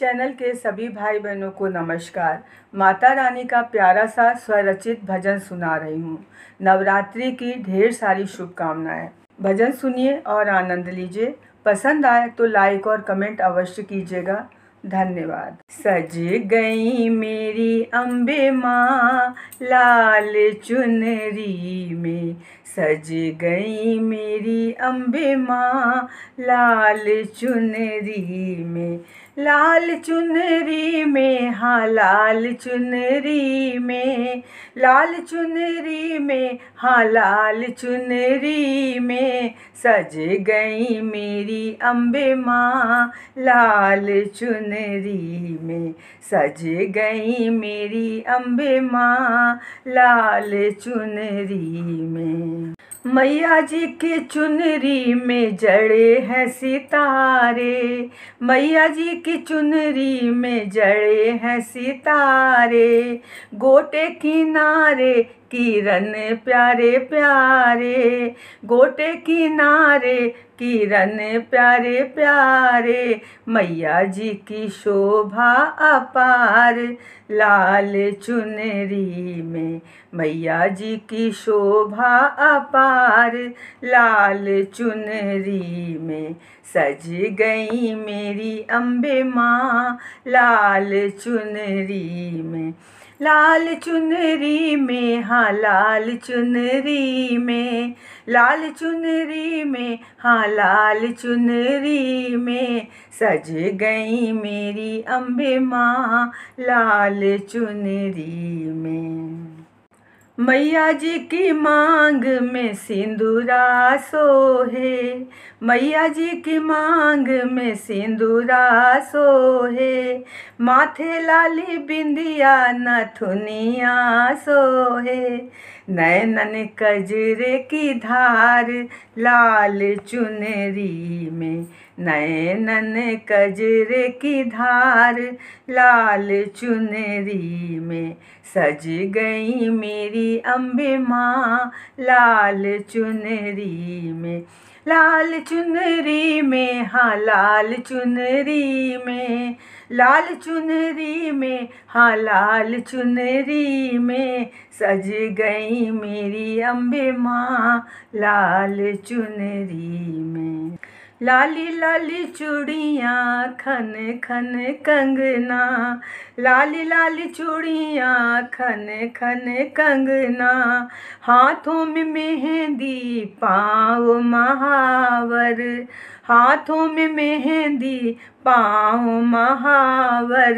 channel के सभी भाई बहनों को नमस्कार माता रानी का प्यारा सा स्वरचित भजन सुना रही हूँ नवरात्रि की ढेर सारी शुभकामनाएं भजन सुनिए और आनंद लीजिए पसंद आए तो लाइक और कमेंट अवश्य कीजिएगा धन्यवाद सज गई मेरी अम्बे माँ लाल चुनरी में सज गई मेरी अम्बे माँ लाल चुनरी में लाल चुनरी में हाँ लाल चुनरी में लाल चुनरी में हाँ लाल चुनरी में सज गई मेरी अम्बे माँ लाल चुनरी में सज गई मेरी अम्बे माँ लाल चुनरी में मैया जी की चुनरी में जड़े हैं सितारे मैया जी की चुनरी में जड़े हैं सितारे गोटे किनारे किरण प्यारे प्यारे गोटे किनारे किरण प्यारे प्यारे मैया जी की शोभा अपार लाल चुनरी में मैया जी की शोभा अपार लाल चुनरी में सज गई मेरी अम्बे माँ लाल चुनरी में लाल चुनरी में हाँ लाल चुनरी में लाल चुनरी में हाँ लाल चुनरी में सज गई मेरी अम्बे माँ लाल चुनरी में मैया जी की मांग में सिंदूरा सोहे मैया जी की मांग में सिंदूरा सोहे माथे लाली बिंदिया नथुनिया सोहे नैनन कजरे की धार लाल चुनरी में नयनन कजर की धार लाल चुनरी में सज गई मेरी अम्बे माँ लाल चुनरी में लाल चुनरी में हाँ लाल चुनरी में लाल चुनरी में हाँ लाल चुनरी में सज गई मेरी अम्बे माँ लाल चुनरी में लाली लाली चूड़ियाँ खन खन कंगना लाली लाली चूड़ियाँ खन खन कंगना हाथों में मेहंदी पाँव महावर हाथों में मेहंदी पाँव महावर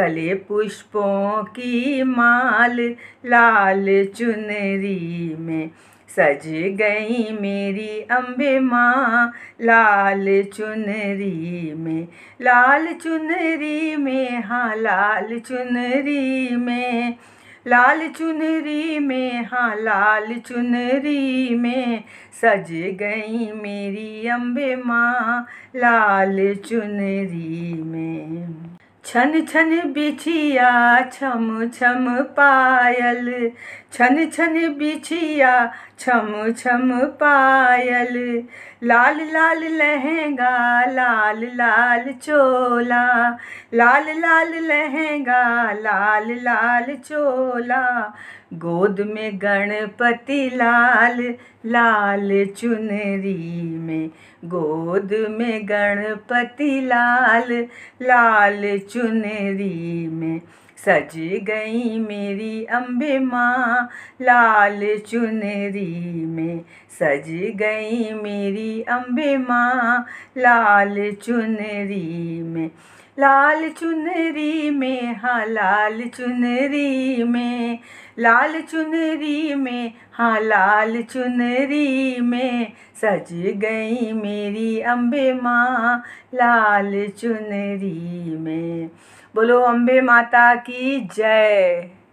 गले पुष्पों की माल लाल चुनरी में सज गई मेरी अम्बे माँ लाल चुनरी में लाल चुनरी में हाँ लाल चुनरी में लाल चुनरी में हाँ लाल चुनरी में सज गई मेरी अम्बे माँ लाल चुनरी में छन छन बिछिया छम छम पायल छन छन बिछिया छम छम पायल लाल लाल लहंगा लाल लाल चोला लाल लाल लहंगा लाल लाल चोला गोद में गणपति लाल लाल चुनरी में गोद में गणपति लाल लाल चुनरी में सज गई मेरी अम्बे माँ लाल चुनरी में सज गई मेरी अम्बे माँ लाल चुनरी में लाल चुनरी में हाँ लाल चुनरी में लाल चुनरी में हाँ लाल चुनरी में सज गई मेरी अम्बे माँ लाल चुनरी में बोलो अम्बे माता की जय